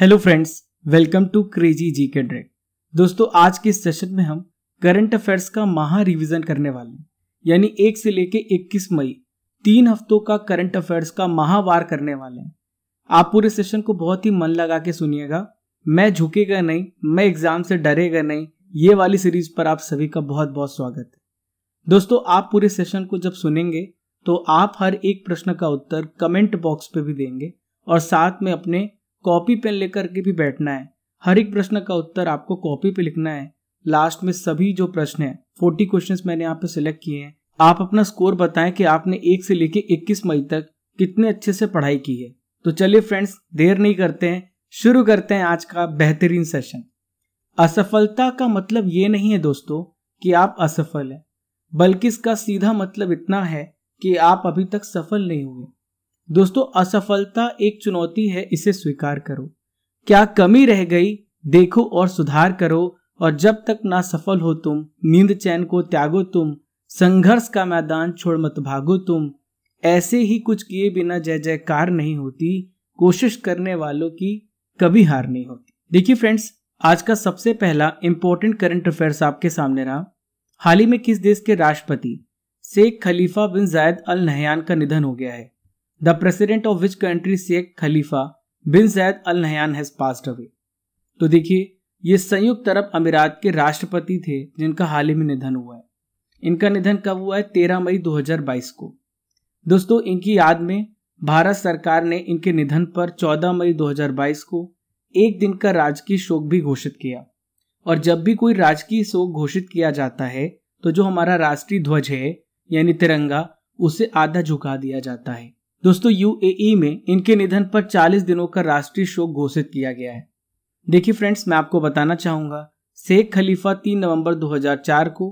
hello friends welcome to crazy G K trick दोस्तों आज के सेशन में हम करंट अफेयर्स का महा रिवीजन करने वाले हैं यानी एक से लेके 21 मई तीन हफ्तों का करंट अफेयर्स का महावार करने वाले हैं आप पूरे सेशन को बहुत ही मन लगा के सुनिएगा मैं झुकेगा नहीं मैं एग्जाम से डरेगा नहीं ये वाली सीरीज पर आप सभी का बहुत बहुत स्वागत है दोस्तों आप पूरे सेशन को जब सुनेंगे तो आप हर एक प्रश्न का उत्तर कमेंट बॉक्स पे भी देंगे और साथ में अपने कॉपी पेन लेकर के भी बैठना है हर एक प्रश्न का उत्तर आपको कॉपी पे लिखना है लास्ट में सभी जो प्रश्न है फोर्टी क्वेश्चन मैंने यहाँ पे सिलेक्ट किए हैं आप अपना स्कोर बताएं कि आपने एक से लेके इक्कीस मई तक कितने अच्छे से पढ़ाई की है तो चलिए फ्रेंड्स देर नहीं करते हैं शुरू करते हैं आज का बेहतरीन सेशन असफलता का मतलब ये नहीं है दोस्तों कि आप असफल हैं बल्कि इसका सीधा मतलब इतना है कि आप अभी तक सफल नहीं हुए दोस्तों असफलता एक चुनौती है इसे स्वीकार करो क्या कमी रह गई देखो और सुधार करो और जब तक ना सफल हो तुम नींद चैन को त्यागो तुम संघर्ष का मैदान छोड़ मत भागो तुम ऐसे ही कुछ किए बिना जय जयकार नहीं होती कोशिश करने वालों की कभी हार नहीं होती देखिए फ्रेंड्स आज का सबसे पहला इम्पोर्टेंट करंट अफेयर्स आपके सामने रहा हाल ही में किस देश के राष्ट्रपति शेख खलीफा बिन जायद अल नहयान का निधन हो गया है the president of which country Sheikh Khalifa bin Zayed Al Nahyan has passed away तो देखिए ये संयुक्त अरब अमीरात के राष्ट्रपति थे जिनका हाल ही में निधन हुआ है इनका निधन कब हुआ है तेरह मई 2022 को दोस्तों इनकी याद में भारत सरकार ने इनके निधन पर 14 मई 2022 को एक दिन का राजकीय शोक भी घोषित किया और जब भी कोई राजकीय शोक घोषित किया जाता है तो जो हमारा राष्ट्रीय ध्वज है यानी तिरंगा उसे आधा झुका दिया जाता है दोस्तों यूएई e में इनके निधन पर 40 दिनों का राष्ट्रीय शोक घोषित किया गया है देखिए फ्रेंड्स मैं आपको बताना चाहूंगा शेख खलीफा 3 नवंबर 2004 को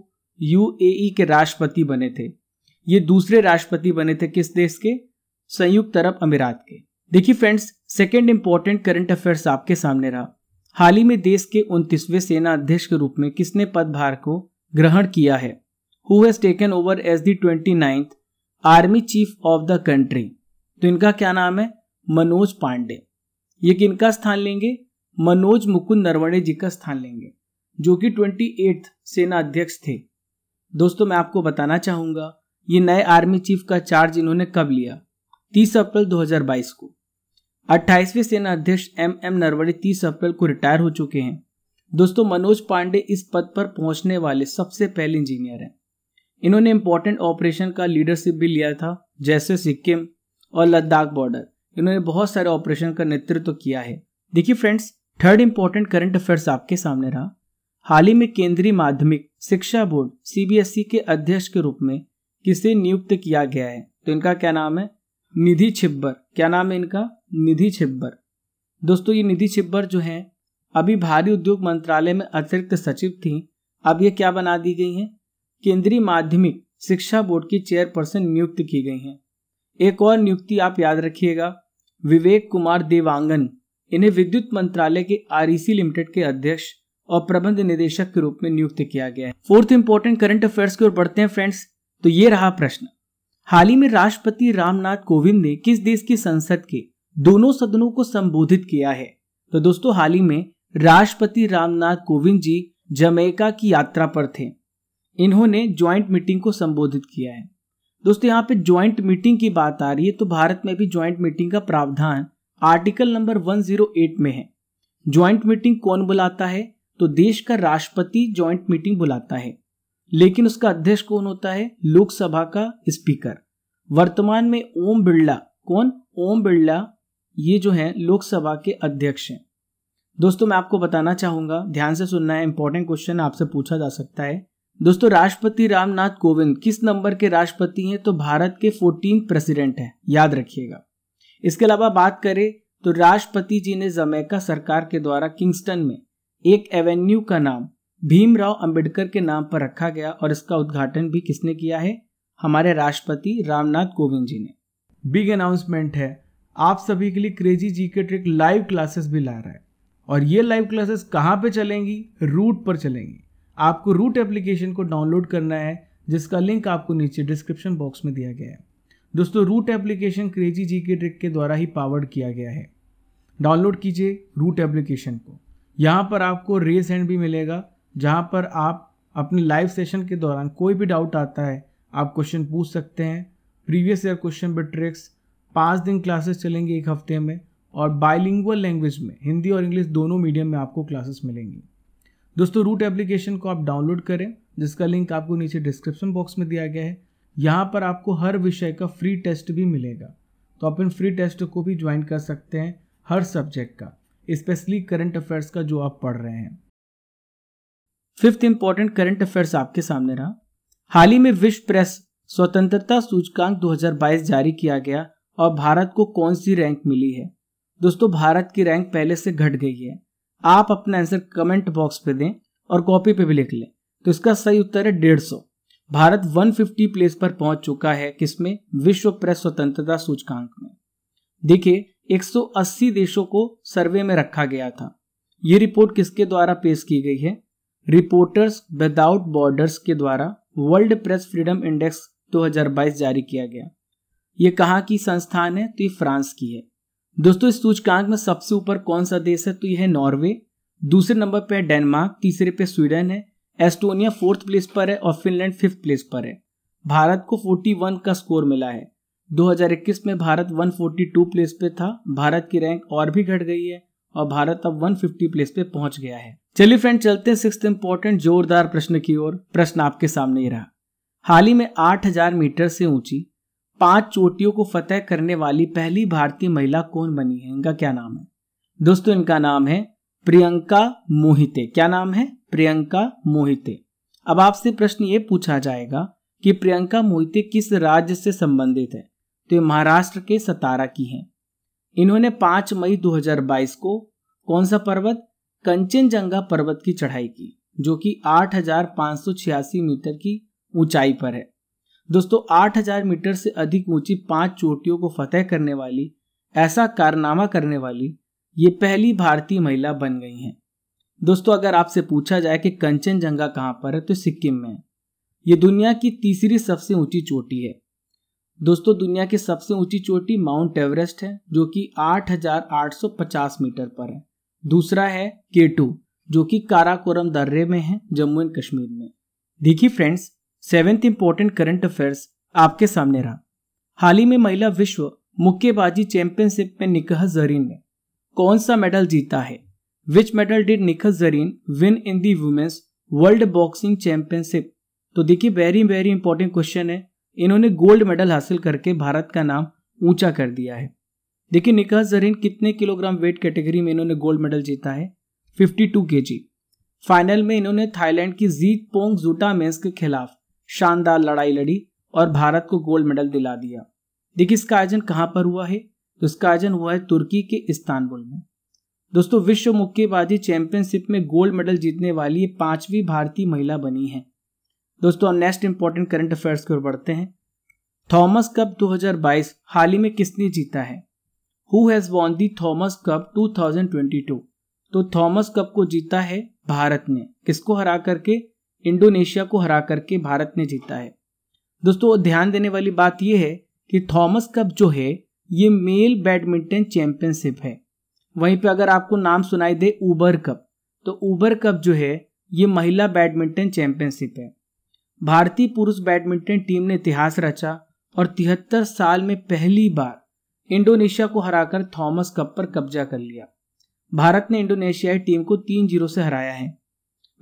यूएई e के राष्ट्रपति बने थे ये दूसरे राष्ट्रपति बने थे किस देश के संयुक्त अरब अमीरात के देखिए friends second important current affairs आपके सामने रहा हाल ही में देश के उनतीसवें सेना अध्यक्ष के रूप में किसने पदभार को ग्रहण किया है who has taken over as the twenty army chief of the country तो इनका क्या नाम है मनोज पांडे ये किनका स्थान लेंगे मनोज मुकुंद नरवणे जी का स्थान लेंगे जो कि ट्वेंटी एट्थ सेना अध्यक्ष थे दोस्तों मैं आपको बताना चाहूंगा ये नए आर्मी चीफ का चार्ज इन्होंने कब लिया 30 अप्रैल 2022 को 28वें सेना अध्यक्ष एम एम नरवणे 30 अप्रैल को रिटायर हो चुके हैं दोस्तों मनोज पांडे इस पद पर पहुंचने वाले सबसे पहले इंजीनियर हैं इन्होंने इंपॉर्टेंट ऑपरेशन का लीडरशिप भी लिया था जैसे सिक्किम और लद्दाख बॉर्डर इन्होंने बहुत सारे ऑपरेशन का नेतृत्व तो किया है देखिए friends third important current affairs आपके सामने रहा हाल ही में केंद्रीय माध्यमिक शिक्षा बोर्ड सीबीएसई e के अध्यक्ष के रूप में किसे नियुक्त किया गया है तो इनका क्या नाम है निधि छिब्बर क्या नाम है इनका निधि छिब्बर दोस्तों ये निधि छिब्बर जो है अभी भारी उद्योग मंत्रालय में अतिरिक्त सचिव थी अब ये क्या बना दी गई हैं केंद्रीय माध्यमिक शिक्षा बोर्ड की चेयरपर्सन नियुक्त की गई हैं एक और नियुक्ति आप याद रखिएगा विवेक कुमार देवांगन इन्हें विद्युत मंत्रालय के आर लिमिटेड e के अध्यक्ष और प्रबंध निदेशक के रूप में नियुक्त किया गया है फोर्थ इंपोर्टेंट करंट अफेयर्स की ओर बढ़ते हैं फ्रेंड्स तो ये रहा प्रश्न हाल ही में राष्ट्रपति रामनाथ कोविंद ने किस देश की संसद के दोनों सदनों को संबोधित किया है तो दोस्तों हाल ही में राष्ट्रपति रामनाथ कोविंद जी जमैका की यात्रा पर थे इन्होंने ज्वाइंट मीटिंग को संबोधित किया है दोस्तों यहाँ पे ज्वाइंट मीटिंग की बात आ रही है तो भारत में भी ज्वाइंट मीटिंग का प्रावधान आर्टिकल नंबर 108 में है ज्वाइंट मीटिंग कौन बुलाता है तो देश का राष्ट्रपति ज्वाइंट मीटिंग बुलाता है लेकिन उसका अध्यक्ष कौन होता है लोकसभा का स्पीकर वर्तमान में ओम बिरला कौन ओम बिरला ये जो है लोकसभा के अध्यक्ष हैं दोस्तों मैं आपको बताना चाहूंगा ध्यान से सुनना है इंपॉर्टेंट क्वेश्चन आपसे पूछा जा सकता है दोस्तों राष्ट्रपति रामनाथ कोविंद किस नंबर के राष्ट्रपति हैं तो भारत के फोर्टीन प्रेसिडेंट हैं याद रखिएगा इसके अलावा बात करें तो राष्ट्रपति जी ने जमैका सरकार के द्वारा किंगस्टन में एक एवेन्यू का नाम भीमराव अंबेडकर के नाम पर रखा गया और इसका उद्घाटन भी किसने किया है हमारे राष्ट्रपति रामनाथ कोविंद जी ने बिग अनाउंसमेंट है आप सभी के लिए crazy G K trick live classes भी ला रहा है और ये लाइव क्लासेस कहाँ पे चलेंगी रूट पर चलेंगी आपको रूट एप्लीकेशन को डाउनलोड करना है जिसका लिंक आपको नीचे डिस्क्रिप्शन बॉक्स में दिया गया है दोस्तों root application crazy G K trick के द्वारा ही पावर्ड किया गया है डाउनलोड कीजिए रूट एप्लीकेशन को यहाँ पर आपको रेस हैंड भी मिलेगा जहाँ पर आप अपने लाइव सेशन के दौरान कोई भी डाउट आता है आप क्वेश्चन पूछ सकते हैं प्रीवियस ईयर क्वेश्चन पर ट्रिक्स पाँच दिन क्लासेस चलेंगी एक हफ्ते में और बाइलिंगुअल लैंग्वेज में हिंदी और इंग्लिश दोनों मीडियम में आपको क्लासेस मिलेंगी दोस्तों रूट एप्लीकेशन को आप डाउनलोड करें जिसका लिंक आपको नीचे डिस्क्रिप्शन बॉक्स में दिया गया है यहाँ पर आपको हर विषय का फ्री टेस्ट भी मिलेगा तो आप इन फ्री टेस्ट को भी ज्वाइन कर सकते हैं हर सब्जेक्ट का स्पेशली करंट अफेयर्स का जो आप पढ़ रहे हैं फिफ्थ इंपॉर्टेंट करंट अफेयर्स आपके सामने रहा हाल ही में विश्व प्रेस स्वतंत्रता सूचकांक 2022 जारी किया गया और भारत को कौन सी रैंक मिली है दोस्तों भारत की रैंक पहले से घट गई है आप अपना आंसर कमेंट बॉक्स पे दें और कॉपी पे भी लिख लें तो इसका सही उत्तर है डेढ़ सौ भारत 150 प्लेस पर पहुंच चुका है किसमें विश्व प्रेस स्वतंत्रता सूचकांक में देखिए 180 देशों को सर्वे में रखा गया था ये रिपोर्ट किसके द्वारा पेश की गई है रिपोर्टर्स विदाउट बॉर्डर्स के द्वारा वर्ल्ड प्रेस फ्रीडम इंडेक्स 2022 जारी किया गया ये कहाँ की संस्थान है तो ये फ्रांस की है दोस्तों इस सूचकांक में सबसे ऊपर कौन सा देश है तो यह है नॉर्वे दूसरे नंबर पर है डेनमार्क तीसरे पे स्वीडन है एस्टोनिया फोर्थ प्लेस पर है और फिनलैंड फिफ्थ प्लेस पर है भारत को 41 का स्कोर मिला है 2021 में भारत 142 प्लेस पे था भारत की रैंक और भी घट गई है और भारत अब 150 प्लेस पे पहुंच गया है चलिए फ्रेंड चलते हैं सिक्स इंपॉर्टेंट जोरदार प्रश्न की ओर प्रश्न आपके सामने ही रहा हाल ही में 8000 मीटर से ऊंची पांच चोटियों को फतेह करने वाली पहली भारतीय महिला कौन बनी है इनका क्या नाम है दोस्तों इनका नाम है प्रियंका मोहिते क्या नाम है प्रियंका मोहिते अब आपसे प्रश्न ये पूछा जाएगा कि प्रियंका मोहिते किस राज्य से संबंधित है तो ये महाराष्ट्र के सतारा की हैं इन्होंने 5 मई 2022 को कौन सा पर्वत कंचनजंगा पर्वत की चढ़ाई की जो कि आठ मीटर की ऊंचाई पर है दोस्तों 8000 मीटर से अधिक ऊंची पांच चोटियों को फतेह करने वाली ऐसा कारनामा करने वाली ये पहली भारतीय महिला बन गई हैं दोस्तों अगर आपसे पूछा जाए कि कंचनजंगा कहाँ पर है तो सिक्किम में है ये दुनिया की तीसरी सबसे ऊंची चोटी है दोस्तों दुनिया की सबसे ऊंची चोटी माउंट एवरेस्ट है जो कि 8,850 मीटर पर है दूसरा है केटू जो कि काराकोरम दर्रे में है जम्मू एंड कश्मीर में देखिए friends seventh important current affairs आपके सामने रहा हाल ही में महिला विश्व मुक्केबाजी चैंपियनशिप में निकह जरीन ने कौन सा मेडल जीता है which medal did Nikhat Zareen win in the women's world boxing championship तो देखिए वेरी वेरी इंपॉर्टेंट क्वेश्चन है इन्होंने गोल्ड मेडल हासिल करके भारत का नाम ऊंचा कर दिया है देखिए निकह जरीन कितने किलोग्राम वेट कैटेगरी में इन्होंने गोल्ड मेडल जीता है 52 केजी फाइनल में इन्होंने थाईलैंड की जीत पोंग जूटा मेंस के खिलाफ शानदार लड़ाई लड़ी और भारत को गोल्ड मेडल दिला दिया देखिए इसका आयोजन कहाँ पर हुआ है तो इसका आयोजन हुआ है तुर्की के इस्तानबुल में दोस्तों विश्व मुक्केबाजी चैंपियनशिप में गोल्ड मेडल जीतने वाली पांचवी भारतीय महिला बनी है दोस्तों नेक्स्ट इंपॉर्टेंट करंट अफेयर्स की ओर बढ़ते हैं थॉमस कप 2022 हाल ही में किसने जीता है who has won the Thomas Cup 2022 तो थॉमस कप को जीता है भारत ने किसको हरा करके इंडोनेशिया को हरा करके भारत ने जीता है दोस्तों ध्यान देने वाली बात यह है कि थॉमस कप जो है ये मेल बैडमिंटन चैंपियनशिप है वहीं पे अगर आपको नाम सुनाई दे उबर कप तो उबर कप जो है ये महिला बैडमिंटन चैंपियनशिप है भारतीय पुरुष बैडमिंटन टीम ने इतिहास रचा और तिहत्तर साल में पहली बार इंडोनेशिया को हराकर थॉमस कप पर कब्जा कर लिया भारत ने इंडोनेशियाई टीम को तीन जीरो से हराया है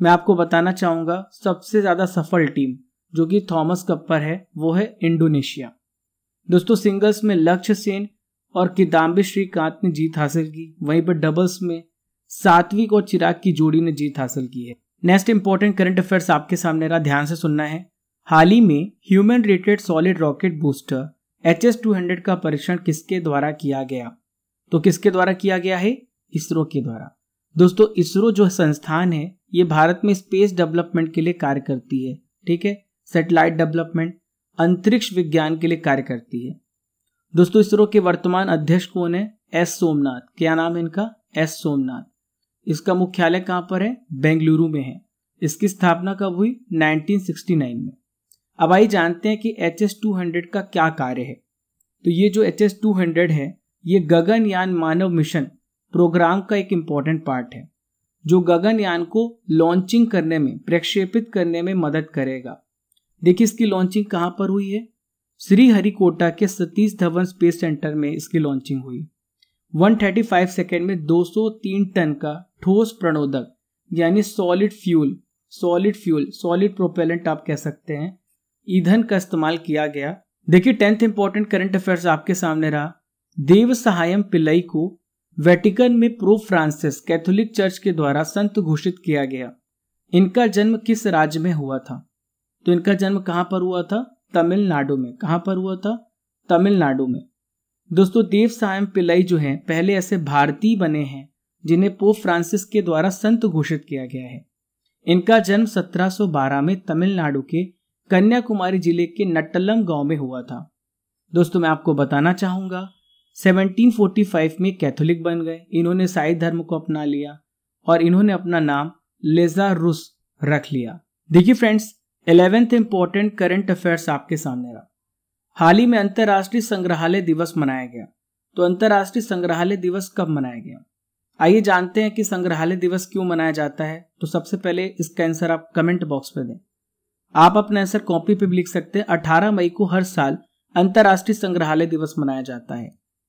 मैं आपको बताना चाहूंगा सबसे ज़्यादा सफल टीम जो कि थॉमस पर है वो है इंडोनेशिया दोस्तों सिंगल्स में लक्ष्य सेन और किदाम्बी श्रीकांत ने जीत हासिल की वहीं पर डबल्स में सात्विक और चिराग की जोड़ी ने जीत हासिल की है नेक्स्ट इंपॉर्टेंट करंट अफेयर्स आपके सामने रहा ध्यान से सुनना है हाल ही में human rated solid rocket booster H S two hundred का परीक्षण किसके द्वारा किया गया तो किसके द्वारा किया गया है इसरो के द्वारा दोस्तों इसरो जो संस्थान है ये भारत में स्पेस डेवलपमेंट के लिए कार्य करती है ठीक है सेटेलाइट डेवलपमेंट अंतरिक्ष विज्ञान के लिए कार्य करती है दोस्तों इसरो के वर्तमान अध्यक्ष कौन है एस सोमनाथ क्या नाम है इनका एस सोमनाथ इसका मुख्यालय कहां पर है बेंगलुरु में है इसकी स्थापना कब हुई 1969 में अब आई जानते हैं कि एच एस टू हंड्रेड का क्या कार्य है तो ये जो एच एस टू हंड्रेड है ये गगनयान मानव मिशन प्रोग्राम का एक इम्पॉर्टेंट पार्ट है जो गगनयान को लॉन्चिंग करने में प्रक्षेपित करने में मदद करेगा देखिए इसकी लॉन्चिंग कहाँ पर हुई है श्रीहरिकोटा के सतीश धवन स्पेस सेंटर में इसकी लॉन्चिंग हुई 135 थर्टी सेकेंड में 203 टन का ठोस प्रणोदक यानी solid fuel solid fuel solid propellant आप कह सकते हैं ईंधन का इस्तेमाल किया गया देखिए टेंथ इंपॉर्टेंट करंट अफेयर्स आपके सामने रहा देव सहायम पिल्लई को वेटिकन में प्रो फ्रांसिस कैथोलिक चर्च के द्वारा संत घोषित किया गया इनका जन्म किस राज्य में हुआ था तो इनका जन्म कहाँ पर हुआ था तमिलनाडु में कहां पर हुआ था तमिलनाडु में दोस्तों देव सायम पिलाई जो है पहले ऐसे भारतीय बने हैं जिन्हें पोप फ्रांसिस के द्वारा संत घोषित किया गया है इनका जन्म 1712 में तमिलनाडु के कन्याकुमारी जिले के नट्टलम गांव में हुआ था दोस्तों मैं आपको बताना चाहूंगा 1745 में कैथोलिक बन गए इन्होंने ईसाई धर्म को अपना लिया और इन्होंने अपना नाम लेजा रूस रख लिया देखिए friends eleventh important current affairs आपके सामने रहा हाल ही में अंतर्राष्ट्रीय संग्रहालय दिवस मनाया गया तो अंतर्राष्ट्रीय संग्रहालय दिवस कब मनाया गया आइए जानते हैं कि संग्रहालय दिवस क्यों मनाया जाता है तो सबसे पहले इसका आंसर आप कमेंट बॉक्स में दें आप अपना आंसर कॉपी पे भी लिख सकते हैं 18 मई को हर साल अंतर्राष्ट्रीय संग्रहालय दिवस मनाया जाता है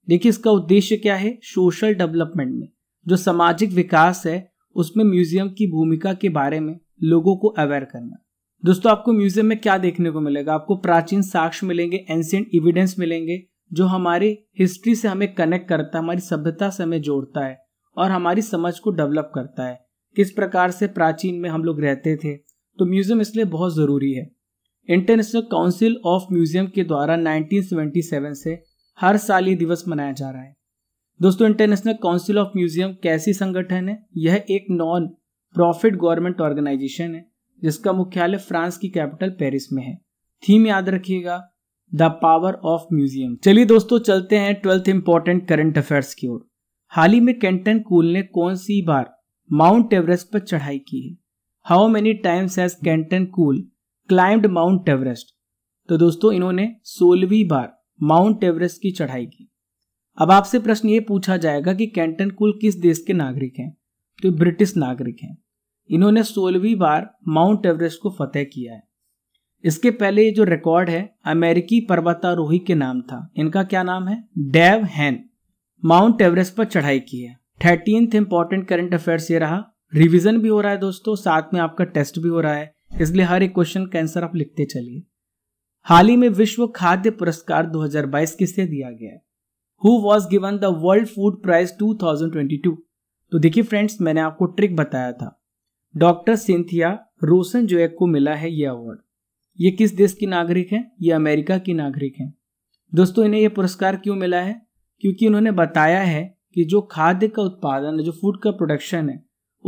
देखिए इसका उद्देश्य क्या है सोशल डेवलपमेंट में जो सामाजिक विकास है उसमें म्यूजियम की भूमिका के बारे में लोगों को अवेयर करना दोस्तों आपको म्यूजियम में क्या देखने को मिलेगा आपको प्राचीन साक्ष्य मिलेंगे एंशियंट एविडेंस मिलेंगे जो हमारे हिस्ट्री से हमें कनेक्ट करता है हमारी सभ्यता से हमें जोड़ता है और हमारी समझ को डेवलप करता है किस प्रकार से प्राचीन में हम लोग रहते थे तो म्यूजियम इसलिए बहुत ज़रूरी है इंटरनेशनल काउंसिल ऑफ म्यूजियम के द्वारा 1977 से हर साल ये दिवस मनाया जा रहा है दोस्तों इंटरनेशनल काउंसिल ऑफ म्यूजियम कैसी संगठन है यह एक नॉन प्रॉफिट गवर्नमेंट ऑर्गेनाइजेशन है जिसका मुख्यालय फ्रांस की कैपिटल पेरिस में है थीम याद रखिएगा द पावर ऑफ म्यूजियम चलिए दोस्तों चलते हैं ट्वेल्थ इंपॉर्टेंट करंट अफेयर्स की ओर हाल ही में कैंटन कूल ने कौन सी बार माउंट एवरेस्ट पर चढ़ाई की है how many times has Kenton Cool climb Mount Everest तो दोस्तों इन्होंने सोलहवीं बार माउंट एवरेस्ट की चढ़ाई की अब आपसे प्रश्न ये पूछा जाएगा कि कैंटन कुल किस देश के नागरिक हैं तो ब्रिटिश नागरिक हैं इन्होंने सोलहवीं बार माउंट एवरेस्ट को फतेह किया है इसके पहले ये जो रिकॉर्ड है अमेरिकी पर्वतारोही के नाम था इनका क्या नाम है डेव हैन माउंट एवरेस्ट पर चढ़ाई की है थर्टीन इंपॉर्टेंट करंट अफेयर्स ये रहा रिविजन भी हो रहा है दोस्तों साथ में आपका टेस्ट भी हो रहा है इसलिए हर एक क्वेश्चन का आंसर आप लिखते चलिए हाल ही में विश्व खाद्य पुरस्कार 2022 किसे दिया गया है who was given the world food prize 2022 तो देखिए फ्रेंड्स मैंने आपको ट्रिक बताया था डॉक्टर सिंथिया रोशन जोएक को मिला है यह अवार्ड ये किस देश की नागरिक है ये अमेरिका की नागरिक है दोस्तों इन्हें यह पुरस्कार क्यों मिला है क्योंकि उन्होंने बताया है कि जो खाद्य का उत्पादन है जो फूड का प्रोडक्शन है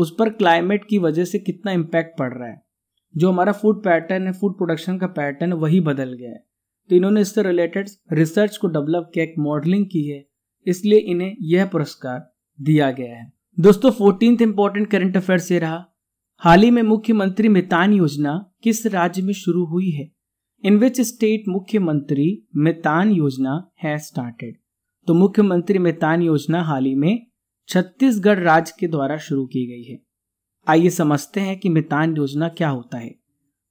उस पर क्लाइमेट की वजह से कितना इम्पैक्ट पड़ रहा है जो हमारा फूड पैटर्न है फूड प्रोडक्शन का पैटर्न वही बदल गया है तो इन्होंने इससे रिलेटेड रिसर्च को डेवलप किया एक मॉडलिंग की है इसलिए इन्हें यह पुरस्कार दिया गया है दोस्तों फोर्टीन इंपॉर्टेंट करंट अफेयर से रहा हाल ही में मुख्यमंत्री मितान योजना किस राज्य में शुरू हुई है इन विच स्टेट मुख्यमंत्री मितान योजना है स्टार्टेड तो मुख्यमंत्री मितान योजना हाल ही में छत्तीसगढ़ राज्य के द्वारा शुरू की गई है आइए समझते हैं कि मितान योजना क्या होता है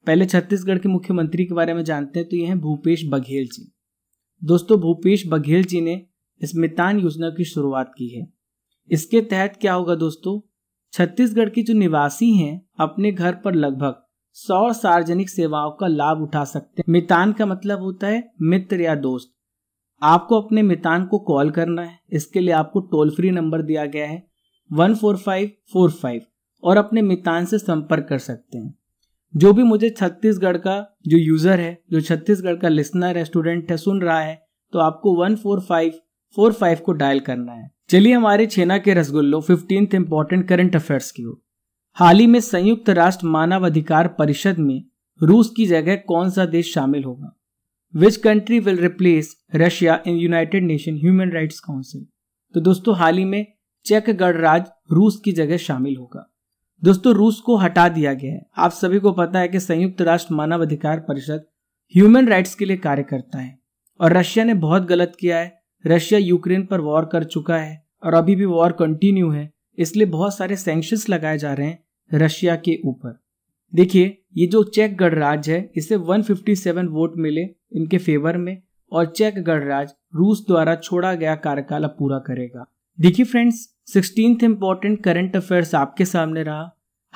पहले छत्तीसगढ़ के मुख्यमंत्री के बारे में जानते हैं तो यह हैं भूपेश बघेल जी दोस्तों भूपेश बघेल जी ने इस मितान योजना की शुरुआत की है इसके तहत क्या होगा दोस्तों छत्तीसगढ़ के जो निवासी हैं अपने घर पर लगभग सौ सार्वजनिक सेवाओं का लाभ उठा सकते हैं मितान का मतलब होता है मित्र या दोस्त आपको अपने मितान को कॉल करना है इसके लिए आपको टोल फ्री नंबर दिया गया है one four five four five और अपने मितान से संपर्क कर सकते हैं जो भी मुझे छत्तीसगढ़ का जो यूज़र है जो छत्तीसगढ़ का लिसनर है स्टूडेंट है सुन रहा है तो आपको one four five four five को डायल करना है चलिए हमारे छेना के रसगुल्लो फिफ्टींथ इम्पोर्टेंट करंट अफेयर्स की ओर हाल ही में संयुक्त राष्ट्र मानव अधिकार परिषद में रूस की जगह कौन सा देश शामिल होगा which country will replace Russia in United Nation Human Rights Council तो दोस्तों हाल ही में चेक गणराज रूस की जगह शामिल होगा दोस्तों रूस को हटा दिया गया है आप सभी को पता है कि संयुक्त राष्ट्र मानव अधिकार परिषद ह्यूमन राइट्स के लिए कार्य करता है और रशिया ने बहुत गलत किया है रशिया यूक्रेन पर वॉर कर चुका है और अभी भी वॉर कंटिन्यू है इसलिए बहुत सारे सेंक्शन लगाए जा रहे हैं रशिया के ऊपर देखिए ये जो चेक गणराज है इसे 157 वोट मिले इनके फेवर में और चेक गणराज रूस द्वारा छोड़ा गया कार्यकाल पूरा करेगा देखिए friends sixteen important current affairs आपके सामने रहा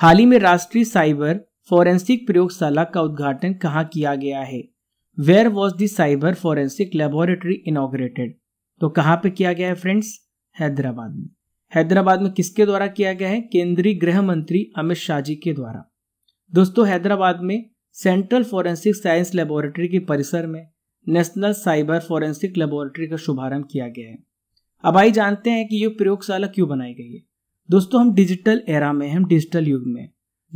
हाल ही में राष्ट्रीय साइबर फॉरेंसिक प्रयोगशाला का उद्घाटन कहाँ किया गया है where was the cyber forensic laboratory inaugurated तो कहाँ पे किया गया है फ्रेंड्स हैदराबाद में हैदराबाद में किसके द्वारा किया गया है केंद्रीय गृह मंत्री अमित शाह जी के द्वारा दोस्तों हैदराबाद में सेंट्रल फॉरेंसिक साइंस लेबोरेटरी के परिसर में नेशनल साइबर फॉरेंसिक लेबोरेटरी का शुभारंभ किया गया है अब आई जानते हैं कि ये प्रयोगशाला क्यों बनाई गई है दोस्तों हम डिजिटल एरा में हम डिजिटल युग में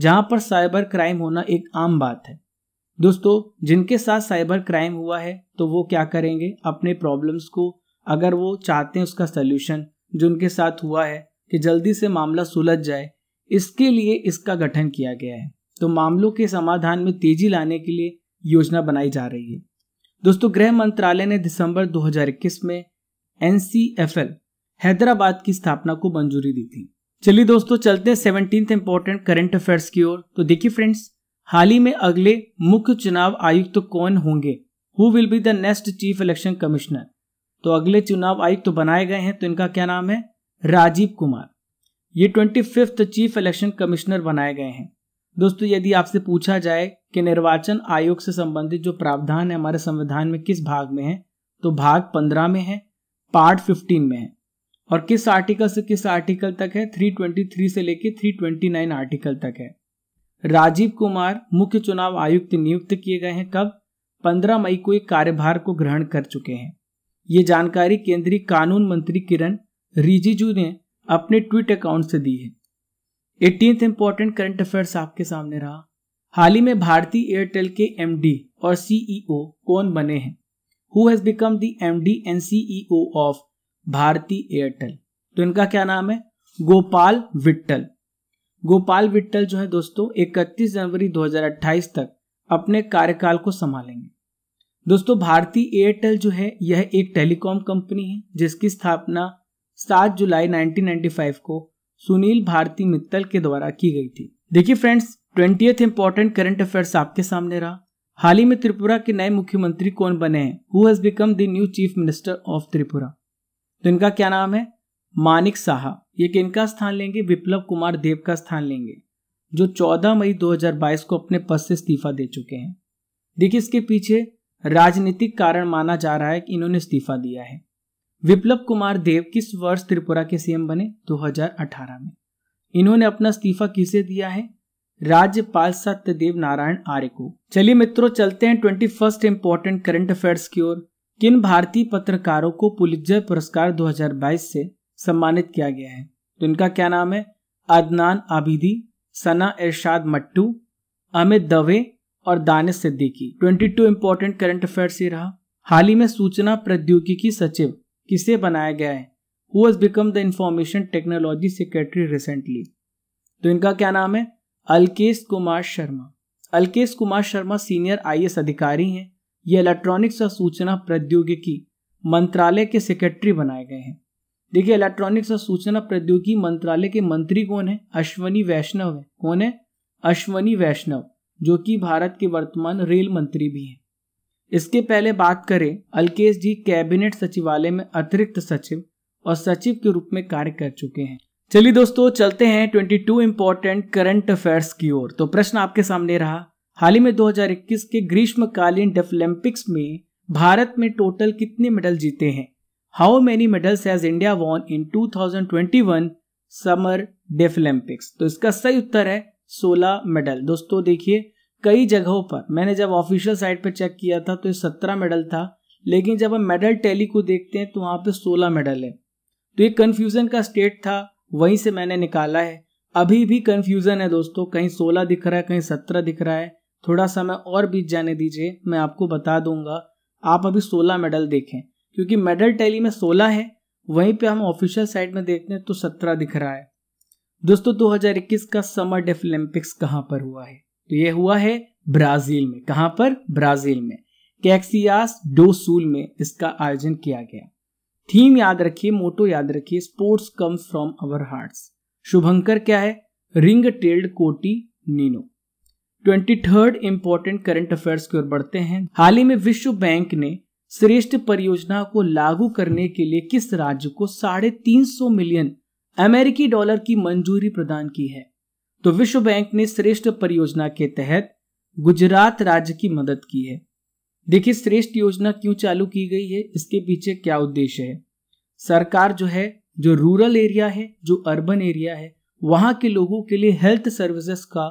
जहां पर साइबर क्राइम होना एक आम बात है दोस्तों जिनके साथ साइबर क्राइम हुआ है तो वो क्या करेंगे अपने प्रॉब्लम्स को अगर वो चाहते हैं उसका सल्यूशन जो उनके साथ हुआ है कि जल्दी से मामला सुलझ जाए इसके लिए इसका गठन किया गया है तो मामलों के समाधान में तेजी लाने के लिए योजना बनाई जा रही है दोस्तों गृह मंत्रालय ने दिसंबर 2021 में एनसीएफएल हैदराबाद की स्थापना को मंजूरी दी थी चलिए दोस्तों चलते हैं सेवनटीन इंपॉर्टेंट करंट अफेयर्स की ओर तो देखिए फ्रेंड्स हाल ही में अगले मुख्य चुनाव आयुक्त तो कौन होंगे who will be the next chief election commissioner तो अगले चुनाव आयुक्त तो बनाए गए हैं तो इनका क्या नाम है राजीव कुमार ये twenty fifth chief election commissioner बनाए गए हैं दोस्तों यदि आपसे पूछा जाए कि निर्वाचन आयोग से संबंधित जो प्रावधान है हमारे संविधान में किस भाग में है तो भाग पंद्रह में है पार्ट 15 में है और किस आर्टिकल से किस आर्टिकल तक है 323 से ट्वेंटी 329 आर्टिकल तक है राजीव कुमार मुख्य चुनाव आयुक्त नियुक्त किए गए हैं कब 15 मई को एक कार्यभार को ग्रहण कर चुके हैं ये जानकारी केंद्रीय कानून मंत्री किरण रिजिजू ने अपने ट्विट अकाउंट से दी है एटीन इंपॉर्टेंट करंट अफेयर्स आपके सामने रहा हाल ही में भारतीय एयरटेल के एमडी और सीईओ e कौन बने हैं who has become the MD and CEO of Bharti Airtel तो इनका क्या नाम है गोपाल विट्टल गोपाल विट्टल जो है दोस्तों 31 जनवरी 2028 तक अपने कार्यकाल को संभालेंगे दोस्तों भारती एयरटेल जो है यह एक टेलीकॉम कंपनी है जिसकी स्थापना 7 जुलाई 1995 को सुनील भारती मित्तल के द्वारा की गई थी देखिए friends twenty important current affairs आपके सामने रहा हाल ही में त्रिपुरा के नए मुख्यमंत्री कौन बने हैं who has become the new chief minister of Tripura तो इनका क्या नाम है मानिक साहा ये किनका स्थान लेंगे विप्लव कुमार देव का स्थान लेंगे जो 14 मई 2022 को अपने पद से इस्तीफा दे चुके हैं देखिए इसके पीछे राजनीतिक कारण माना जा रहा है कि इन्होंने इस्तीफा दिया है विप्लव कुमार देव किस वर्ष त्रिपुरा के सीएम बने 2018 में इन्होंने अपना इस्तीफा किसे दिया है राज्यपाल सत्यदेव नारायण आर्य को चलिए मित्रों चलते हैं twenty first important current affairs की ओर किन भारतीय पत्रकारों को पुलिजर पुरस्कार 2022 से सम्मानित किया गया है तो इनका क्या नाम है अदनान आबिदी सना इरशाद मट्टू अमित दवे और Danish Siddiqui 22 important current affair से रहा हाल ही में सूचना प्रौद्योगिकी सचिव किसे बनाया गया है who has become the information technology secretary recently तो इनका क्या नाम है अल्केश कुमार शर्मा अल्केश कुमार शर्मा सीनियर आईएएस अधिकारी हैं ये इलेक्ट्रॉनिक्स और सूचना प्रौद्योगिकी मंत्रालय के सेक्रेटरी बनाए गए हैं देखिए इलेक्ट्रॉनिक्स और सूचना प्रौद्योगिकी मंत्रालय के मंत्री कौन है अश्वनी वैष्णव है कौन है अश्वनी वैष्णव जो कि भारत के वर्तमान रेल मंत्री भी हैं इसके पहले बात करें अल्केश जी कैबिनेट सचिवालय में अतिरिक्त सचिव और सचिव के रूप में कार्य कर चुके हैं चलिए दोस्तों चलते हैं 22 इंपॉर्टेंट करंट अफेयर्स की ओर तो प्रश्न आपके सामने रहा हाल ही में 2021 के ग्रीष्मकालीन डेफलम्पिक्स में भारत में टोटल कितने मेडल जीते हैं how many medals has India won in 2021 summer Deaflympics तो इसका सही उत्तर है 16 मेडल दोस्तों देखिए कई जगहों पर मैंने जब ऑफिशियल साइट पर चेक किया था तो सत्रह मेडल था लेकिन जब हम मेडल टैली को देखते हैं तो वहां पे 16 मेडल है तो ये कन्फ्यूजन का स्टेट था वहीं से मैंने निकाला है अभी भी कंफ्यूजन है दोस्तों कहीं सोलह दिख रहा है कहीं सत्रह दिख रहा है थोड़ा समय और बीत जाने दीजिए मैं आपको बता दूंगा आप अभी सोलह मेडल देखें क्योंकि मेडल टैली में सोलह है वहीं पे हम ऑफिशियल साइट में देखते हैं तो सत्रह दिख रहा है दोस्तों 2021 का समर डेफ ओलंपिक्स कहाँ पर हुआ है तो ये हुआ है ब्राजील में कहाँ पर ब्राजील में कैक्सियास डोसूल में इसका आयोजन किया गया थीम याद रखिए मोटो याद रखिए sports comes from our hearts शुभंकर क्या है ring tailed coati Nino twenty third important current affairs की ओर बढ़ते हैं हाल ही में विश्व बैंक ने श्रेष्ठ परियोजना को लागू करने के लिए किस राज्य को साढ़े तीन सौ मिलियन अमेरिकी डॉलर की मंजूरी प्रदान की है तो विश्व बैंक ने श्रेष्ठ परियोजना के तहत गुजरात राज्य की मदद की है देखिए श्रेष्ठ योजना क्यों चालू की गई है इसके पीछे क्या उद्देश्य है सरकार जो है जो रूरल एरिया है जो अर्बन एरिया है वहाँ के लोगों के लिए हेल्थ सर्विसेज का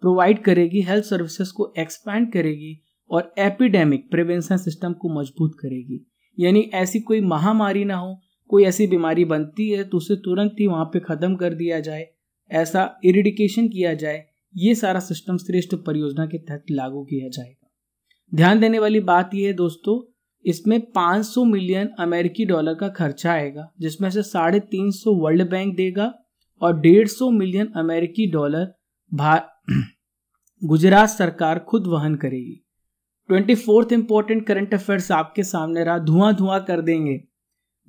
प्रोवाइड करेगी हेल्थ सर्विसेज को एक्सपैंड करेगी और एपिडेमिक प्रिवेंशन सिस्टम को मजबूत करेगी यानी ऐसी कोई महामारी ना हो कोई ऐसी बीमारी बनती है तो उसे तुरंत ही वहाँ पे ख़त्म कर दिया जाए ऐसा इरिडिकेशन किया जाए ये सारा सिस्टम श्रेष्ठ परियोजना के तहत लागू किया जाए ध्यान देने वाली बात यह है दोस्तों इसमें 500 मिलियन अमेरिकी डॉलर का खर्चा आएगा जिसमें से साढ़े तीन सौ वर्ल्ड बैंक देगा और डेढ़ सौ मिलियन अमेरिकी डॉलर गुजरात सरकार खुद वहन करेगी twenty fourth important current affairs आपके सामने रहा धुआं धुआं कर देंगे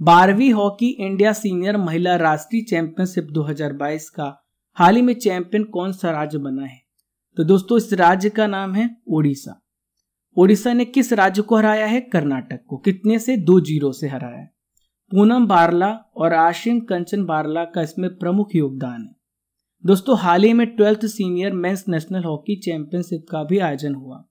बारहवीं हॉकी इंडिया सीनियर महिला राष्ट्रीय चैंपियनशिप 2022 का हाल ही में चैंपियन कौन सा राज्य बना है तो दोस्तों इस राज्य का नाम है ओडिशा ओडिशा ने किस राज्य को हराया है कर्नाटक को कितने से दो जीरो से हराया है पूनम बारला और आशिम कंचन बारला का इसमें प्रमुख योगदान है दोस्तों हाल ही में twelfth senior men's national hockey championship का भी आयोजन हुआ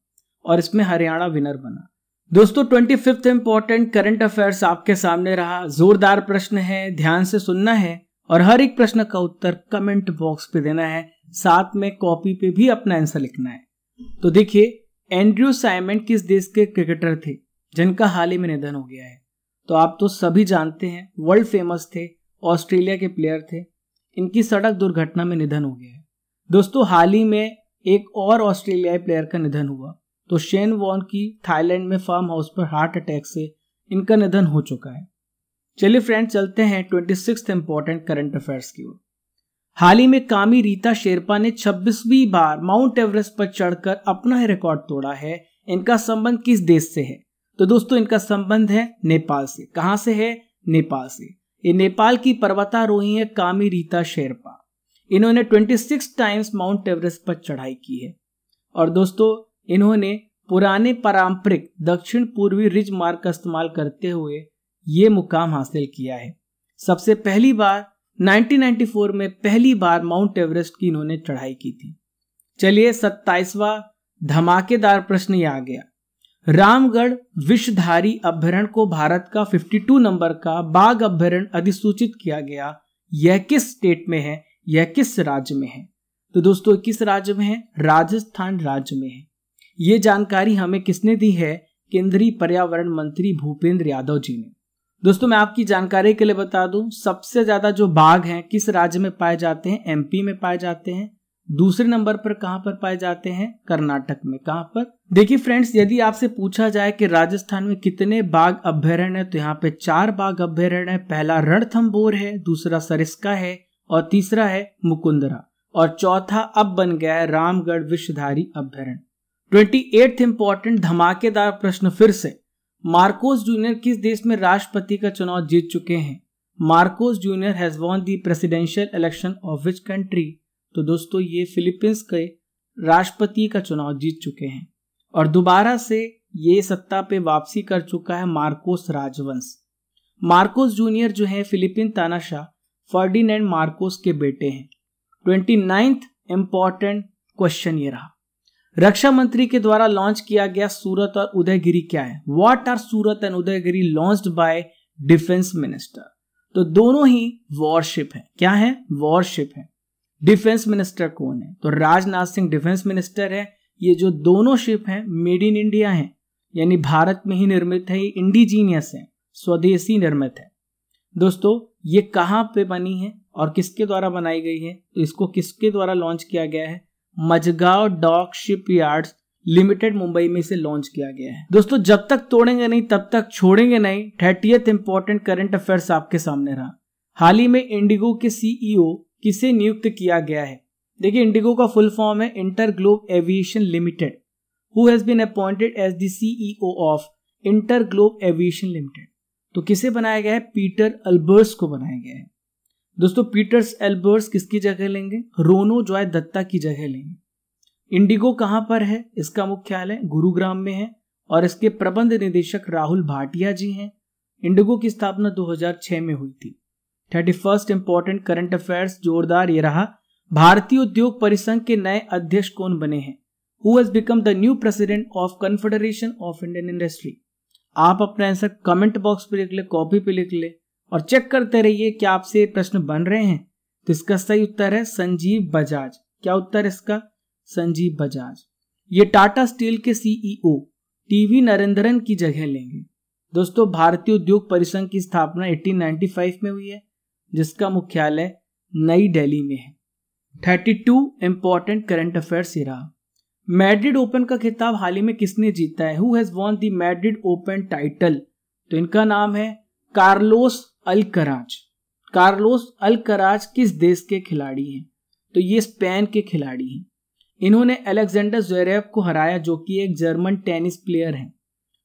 और इसमें हरियाणा विनर बना दोस्तों twenty fifth important current affairs आपके सामने रहा जोरदार प्रश्न है ध्यान से सुनना है और हर एक प्रश्न का उत्तर कमेंट बॉक्स पे देना है साथ में कॉपी पे भी अपना आंसर लिखना है तो देखिए एंड्रयू साइमन किस देश के क्रिकेटर थे जिनका हाल ही में निधन हो गया है तो आप तो सभी जानते हैं वर्ल्ड फेमस थे ऑस्ट्रेलिया के प्लेयर थे इनकी सड़क दुर्घटना में निधन हो गया है दोस्तों हाल ही में एक और ऑस्ट्रेलियाई प्लेयर का निधन हुआ तो शेन वॉन की थाईलैंड में फार्म हाउस पर हार्ट अटैक से इनका निधन हो चुका है चलिए फ्रेंड चलते हैं twenty six important current affairs की ओर हाल ही में कामी रीता शेरपा ने 26वीं बार माउंट एवरेस्ट पर चढ़कर अपना ही रिकॉर्ड तोड़ा है इनका संबंध किस देश से है तो दोस्तों इनका संबंध है नेपाल से कहा से है नेपाल से ये नेपाल की पर्वतारोही है कामी रीता शेरपा इन्होंने 26 टाइम्स माउंट एवरेस्ट पर चढ़ाई की है और दोस्तों इन्होंने पुराने पारंपरिक दक्षिण पूर्वी रिज मार्ग का इस्तेमाल करते हुए ये मुकाम हासिल किया है सबसे पहली बार 1994 में पहली बार माउंट एवरेस्ट की इन्होंने चढ़ाई की थी चलिए सत्ताईसवा धमाकेदार प्रश्न यह आ गया रामगढ़ विषधारी अभ्यारण को भारत का 52 नंबर का बाघ अभ्यारण अधिसूचित किया गया यह किस स्टेट में है यह किस राज्य में है तो दोस्तों किस राज्य में है राजस्थान राज्य में है ये जानकारी हमें किसने दी है केंद्रीय पर्यावरण मंत्री भूपेंद्र यादव जी ने दोस्तों मैं आपकी जानकारी के लिए बता दूं सबसे ज्यादा जो बाघ हैं किस राज्य में पाए जाते हैं एमपी में पाए जाते हैं दूसरे नंबर पर कहां पर पाए जाते हैं कर्नाटक में कहां पर देखिए फ्रेंड्स यदि आपसे पूछा जाए कि राजस्थान में कितने बाघ अभ्यारण्य है तो यहाँ पे चार बाघ अभ्यारण्य है पहला रणथम्बोर है दूसरा सरिस्का है और तीसरा है मुकुंदरा और चौथा अब बन गया है रामगढ़ विश्वधारी अभ्यारण्य ट्वेंटी एट्थ इंपॉर्टेंट धमाकेदार प्रश्न फिर से मार्कोस जूनियर किस देश में राष्ट्रपति का चुनाव जीत चुके हैं Marcos junior has won the presidential election of which country तो दोस्तों ये फिलीपींस के राष्ट्रपति का चुनाव जीत चुके हैं और दोबारा से ये सत्ता पे वापसी कर चुका है मार्कोस राजवंश मार्कोस जूनियर जो है फिलिपिन तानाशाह फर्डिनेंड मार्कोस के बेटे हैं ट्वेंटी नाइन्थ इम्पॉर्टेंट क्वेश्चन ये रहा रक्षा मंत्री के द्वारा लॉन्च किया गया सूरत और उदयगिरी क्या है what are Surat and Udaygiri launch by defence minister तो दोनों ही वॉरशिप है क्या है वॉरशिप है डिफेंस मिनिस्टर कौन है तो राजनाथ सिंह डिफेंस मिनिस्टर है ये जो दोनों शिप हैं मेड इन इंडिया हैं यानी भारत में ही निर्मित है ये इंडिजीनियस है स्वदेशी निर्मित है दोस्तों ये कहाँ पे बनी है और किसके द्वारा बनाई गई है तो इसको किसके द्वारा लॉन्च किया गया है Mazagon dock ship yard limited Mumbai में इसे लॉन्च किया गया है दोस्तों जब तक तोड़ेंगे नहीं तब तक छोड़ेंगे नहीं थर्टी इंपॉर्टेंट करंट अफेयर्स आपके सामने रहा हाल ही में इंडिगो के सीईओ e किसे नियुक्त किया गया है देखिए इंडिगो का फुल फॉर्म है InterGlobe aviation limited who has been appointed as the CEO of InterGlobe aviation limited तो किसे बनाया गया है पीटर अल्बर्स को बनाया गया है दोस्तों पीटर्स एल्बर्स किसकी जगह लेंगे रोनो जॉय दत्ता की जगह लेंगे इंडिगो कहाँ पर है इसका मुख्यालय गुरुग्राम में है और इसके प्रबंध निदेशक राहुल भाटिया जी हैं इंडिगो की स्थापना 2006 में हुई थी thirty first important current affairs जोरदार ये रहा भारतीय उद्योग परिसंघ के नए अध्यक्ष कौन बने हैं who has become the new president of confederation of Indian industry आप अपना आंसर कमेंट बॉक्स पे लिख ले कॉपी पे लिख ले और चेक करते रहिए क्या आपसे प्रश्न बन रहे हैं तो इसका सही उत्तर है संजीव बजाज क्या उत्तर इसका संजीव बजाज ये टाटा स्टील के सीईओ e टीवी नरेंद्रन की जगह लेंगे दोस्तों भारतीय उद्योग परिसंघ की स्थापना 1895 में हुई है जिसका मुख्यालय नई दिल्ली में है 32 टू इंपॉर्टेंट करंट अफेयर्स ही रहा मैड्रिड ओपन का खिताब हाल ही में किसने जीता है who has won the Madrid open title तो इनका नाम है कार्लोस अलकराज कार्लोस अलकराज किस देश के खिलाड़ी हैं तो ये स्पेन के खिलाड़ी हैं इन्होंने अलेक्जेंडर जोरेव को हराया जो कि एक जर्मन टेनिस प्लेयर हैं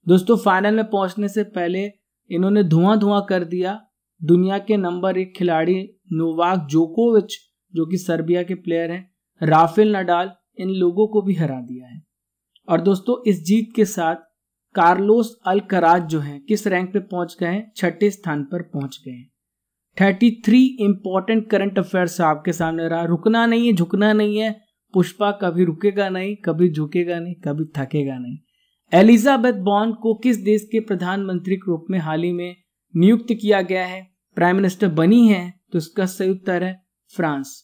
दोस्तों फाइनल में पहुंचने से पहले इन्होंने धुआं धुआं कर दिया दुनिया के नंबर एक खिलाड़ी नोवाक जोकोविच जो कि सर्बिया के प्लेयर हैं राफेल नडाल इन लोगों को भी हरा दिया है और दोस्तों इस जीत के साथ कार्लोस अलकराज जो है किस रैंक पे पहुंच गए हैं छठे स्थान पर पहुंच गए हैं thirty three important current affairs आपके सामने रहा रुकना नहीं है झुकना नहीं है पुष्पा कभी रुकेगा नहीं कभी झुकेगा नहीं कभी थकेगा नहीं एलिजाबेथ बॉन्ड को किस देश के प्रधानमंत्री के रूप में हाल ही में नियुक्त किया गया है प्राइम मिनिस्टर बनी है तो इसका सही उत्तर है फ्रांस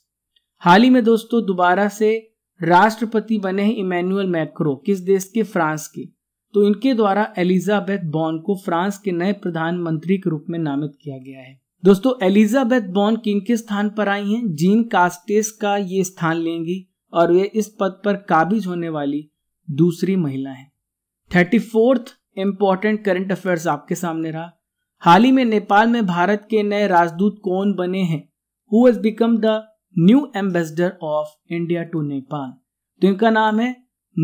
हाल ही में दोस्तों दोबारा से राष्ट्रपति बने हैं इमैनुअल मैक्रो किस देश के फ्रांस के तो इनके द्वारा एलिजाबेथ बॉन को फ्रांस के नए प्रधानमंत्री के रूप में नामित किया गया है दोस्तों एलिजाबेथ बॉन किन के स्थान पर आई हैं जीन कास्टेस का ये स्थान लेंगी और वे इस पद पर काबिज होने वाली दूसरी महिला हैं thirty fourth important current affairs आपके सामने रहा हाल ही में नेपाल में भारत के नए राजदूत कौन बने हैं who has become the new ambassador of India to Nepal तो इनका नाम है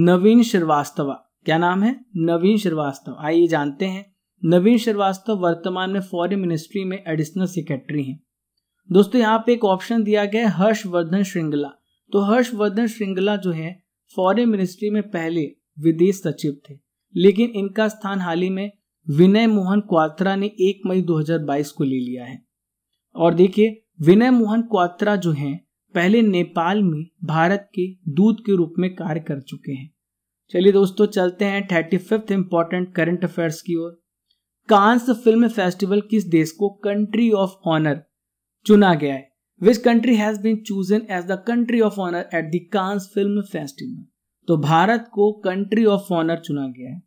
नवीन श्रीवास्तवा क्या नाम है नवीन श्रीवास्तव आइए जानते हैं नवीन श्रीवास्तव वर्तमान में फॉरेन मिनिस्ट्री में एडिशनल सेक्रेटरी हैं दोस्तों यहाँ पे एक ऑप्शन दिया गया है हर्षवर्धन श्रृंगला तो हर्षवर्धन श्रृंगला जो है फॉरेन मिनिस्ट्री में पहले विदेश सचिव थे लेकिन इनका स्थान हाल ही में विनय मोहन क्वात्रा ने 1 मई 2022 को ले लिया है और देखिए विनय मोहन क्वात्रा जो हैं पहले नेपाल में भारत के दूत के रूप में कार्य कर चुके हैं चलिए दोस्तों चलते हैं thirty fifth important current affairs की ओर कांस फिल्म फेस्टिवल किस देश को कंट्री ऑफ ऑनर चुना गया है which country has been chosen as the country of honour at the Cannes film festival तो भारत को कंट्री ऑफ ऑनर चुना गया है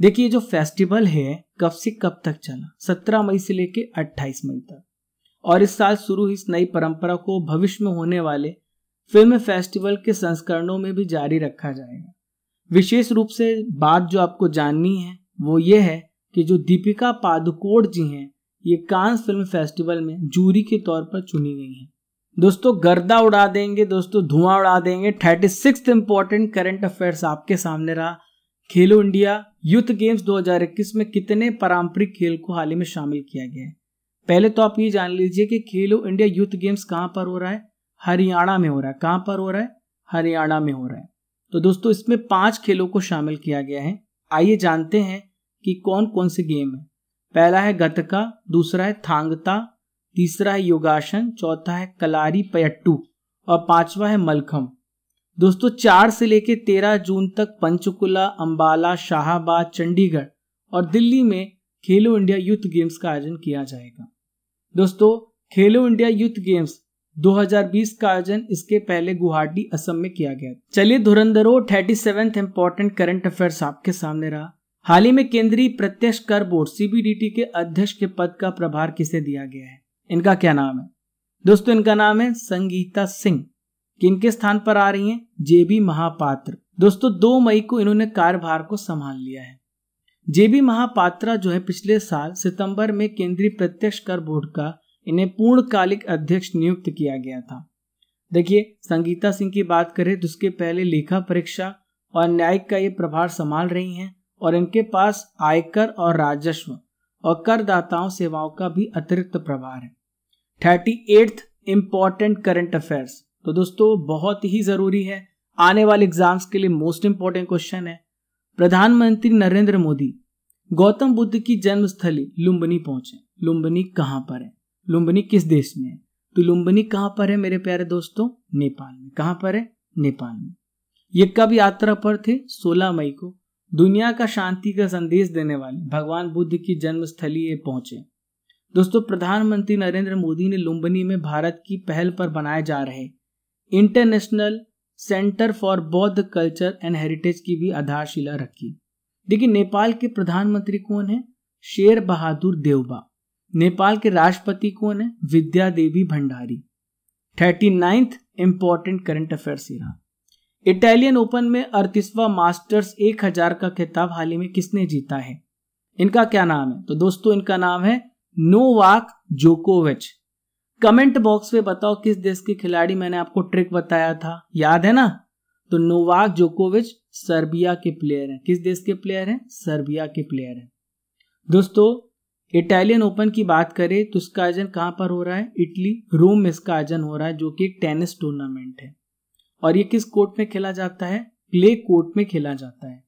देखिए जो फेस्टिवल है कब से कब तक चला सत्रह मई से लेके अट्ठाईस मई तक और इस साल शुरू इस नई परंपरा को भविष्य में होने वाले फिल्म फेस्टिवल के संस्करणों में भी जारी रखा जाएगा विशेष रूप से बात जो आपको जाननी है वो ये है कि जो दीपिका पादुकोण जी हैं ये कांस फिल्म फेस्टिवल में जूरी के तौर पर चुनी गई हैं दोस्तों गर्दा उड़ा देंगे दोस्तों धुआं उड़ा देंगे thirty six important current affairs आपके सामने रहा खेलो इंडिया यूथ गेम्स 2021 में कितने पारंपरिक खेल को हाल ही में शामिल किया गया है पहले तो आप ये जान लीजिए कि खेलो इंडिया यूथ गेम्स कहाँ पर हो रहा है हरियाणा में हो रहा है कहाँ पर हो रहा है हरियाणा में हो रहा है तो दोस्तों इसमें पांच खेलों को शामिल किया गया है आइए जानते हैं कि कौन कौन से गेम है पहला है गतका दूसरा है थांगता तीसरा है योगासन चौथा है कलारी पयट्टू और पांचवा है मलखम दोस्तों चार से लेकर तेरह जून तक पंचकुला अंबाला शाहबाद चंडीगढ़ और दिल्ली में खेलो इंडिया यूथ गेम्स का आयोजन किया जाएगा दोस्तों खेलो इंडिया यूथ गेम्स 2020 का आयोजन इसके पहले गुवाहाटी असम में किया गया चलिए धुरंधरो thirty seventh important current affairs आपके सामने रहा हाल ही में केंद्रीय प्रत्यक्ष कर बोर्ड सीबीडीटी के अध्यक्ष के पद का प्रभार किसे दिया गया है इनका क्या नाम है दोस्तों इनका नाम है संगीता सिंह किनके स्थान पर आ रही है जेबी महापात्र दोस्तों दो मई को इन्होंने कार्यभार को संभाल लिया है जेबी महापात्रा जो है पिछले साल सितंबर में केंद्रीय प्रत्यक्ष कर बोर्ड का इन्हें पूर्णकालिक अध्यक्ष नियुक्त किया गया था देखिए संगीता सिंह की बात करें तो उसके पहले लेखा परीक्षा और न्यायिक का ये प्रभार संभाल रही हैं और इनके पास आयकर और राजस्व और करदाताओं सेवाओं का भी अतिरिक्त प्रभार है thirty eighth important current affairs तो दोस्तों बहुत ही जरूरी है आने वाले एग्जाम्स के लिए मोस्ट इंपॉर्टेंट क्वेश्चन है प्रधानमंत्री नरेंद्र मोदी गौतम बुद्ध की जन्मस्थली लुम्बनी पहुंचे लुम्बनी कहाँ पर है लुम्बनी किस देश में है तो लुम्बनी कहाँ पर है मेरे प्यारे दोस्तों नेपाल में कहाँ पर है नेपाल में ये कब यात्रा पर थे 16 मई को दुनिया का शांति का संदेश देने वाले भगवान बुद्ध की जन्मस्थली ये पहुंचे दोस्तों प्रधानमंत्री नरेंद्र मोदी ने लुम्बनी में भारत की पहल पर बनाए जा रहे इंटरनेशनल सेंटर फॉर बौद्ध कल्चर एंड हेरिटेज की भी आधारशिला रखी देखिए नेपाल के प्रधानमंत्री कौन है शेर बहादुर देवबा नेपाल के राष्ट्रपति कौन है Vidya Devi Bhandari thirty ninth important current affairs रहा इटालियन ओपन में अड़तीसवा मास्टर्स हजार का खिताब हाल ही में किसने जीता है इनका क्या नाम है तो दोस्तों इनका नाम है नोवाक जोकोविच कमेंट बॉक्स में बताओ किस देश के खिलाड़ी मैंने आपको ट्रिक बताया था याद है ना तो नोवाक जोकोविच सर्बिया के प्लेयर हैं किस देश के प्लेयर हैं सर्बिया के प्लेयर हैं दोस्तों इटालियन ओपन की बात करें तो इसका आयोजन कहाँ पर हो रहा है इटली रोम में इसका आयोजन हो रहा है जो कि एक टेनिस टूर्नामेंट है और ये किस कोर्ट में खेला जाता है प्ले कोर्ट में खेला जाता है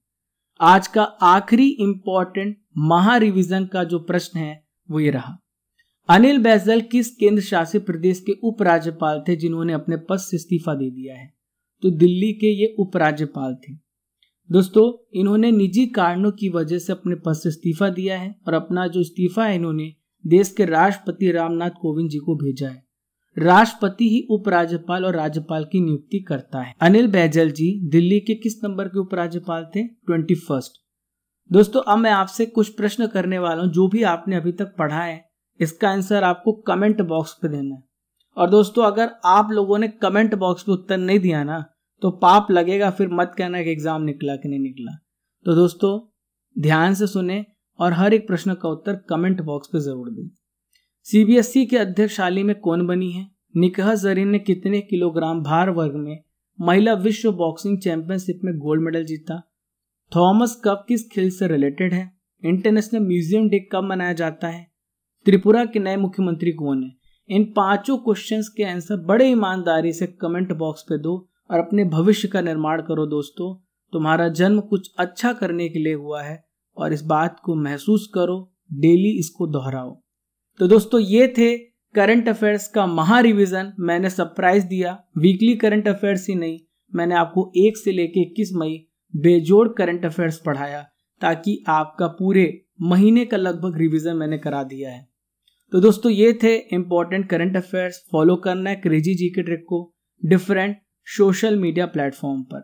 आज का आखिरी इंपॉर्टेंट महा रिविजन का जो प्रश्न है वो ये रहा अनिल बैजल किस केंद्र शासित प्रदेश के उपराज्यपाल थे जिन्होंने अपने पद से इस्तीफा दे दिया है तो दिल्ली के ये उपराज्यपाल थे दोस्तों इन्होंने निजी कारणों की वजह से अपने पद से इस्तीफा दिया है और अपना जो इस्तीफा है इन्होंने देश के राष्ट्रपति रामनाथ कोविंद जी को भेजा है राष्ट्रपति ही उपराज्यपाल और राज्यपाल की नियुक्ति करता है अनिल बैजल जी दिल्ली के किस नंबर के उपराज्यपाल थे ट्वेंटी फर्स्ट दोस्तों अब मैं आपसे कुछ प्रश्न करने वाला हूँ जो भी आपने अभी तक पढ़ा है इसका आंसर आपको कमेंट बॉक्स पे देना है और दोस्तों अगर आप लोगों ने कमेंट बॉक्स पे उत्तर नहीं दिया ना तो पाप लगेगा फिर मत कहना कि एग्ज़ाम निकला कि नहीं निकला तो दोस्तों ध्यान से सुने और हर एक प्रश्न का उत्तर कमेंट बॉक्स पर जरूर दें सीबीएसई e के अध्यक्षशाली में कौन बनी है निकह जरीन ने कितने किलोग्राम भार वर्ग में महिला विश्व बॉक्सिंग चैंपियनशिप में गोल्ड मेडल जीता थॉमस कप किस खेल से रिलेटेड है इंटरनेशनल म्यूजियम डे कब मनाया जाता है त्रिपुरा के नए मुख्यमंत्री कौन है इन पांचों क्वेश्चंस के आंसर बड़े ईमानदारी से कमेंट बॉक्स पे दो और अपने भविष्य का निर्माण करो दोस्तों तुम्हारा जन्म कुछ अच्छा करने के लिए हुआ है और इस बात को महसूस करो डेली इसको दोहराओ तो दोस्तों ये थे करंट अफेयर्स का महा रिविजन मैंने सरप्राइज दिया वीकली करंट अफेयर्स ही नहीं मैंने आपको एक से लेके इक्कीस मई बेजोड़ करंट अफेयर्स पढ़ाया ताकि आपका पूरे महीने का लगभग रिविजन मैंने करा दिया है तो दोस्तों ये थे इंपॉर्टेंट करंट अफेयर्स फॉलो करना है क्रेजी जी के ट्रिक को डिफरेंट सोशल मीडिया प्लेटफॉर्म पर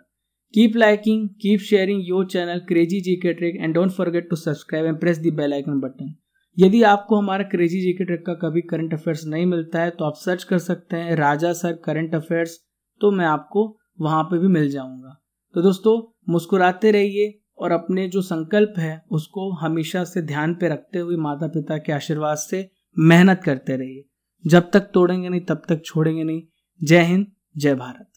keep liking keep sharing your channel crazy G K trick and don't forget to subscribe and press the bell icon button यदि आपको हमारा crazy G K trick का कभी current affairs नहीं मिलता है तो आप सर्च कर सकते हैं राजा सर करंट अफेयर्स तो मैं आपको वहां पे भी मिल जाऊंगा तो दोस्तों मुस्कुराते रहिए और अपने जो संकल्प है उसको हमेशा से ध्यान पे रखते हुए माता पिता के आशीर्वाद से मेहनत करते रहिए जब तक तोड़ेंगे नहीं तब तक छोड़ेंगे नहीं जय हिंद जय भारत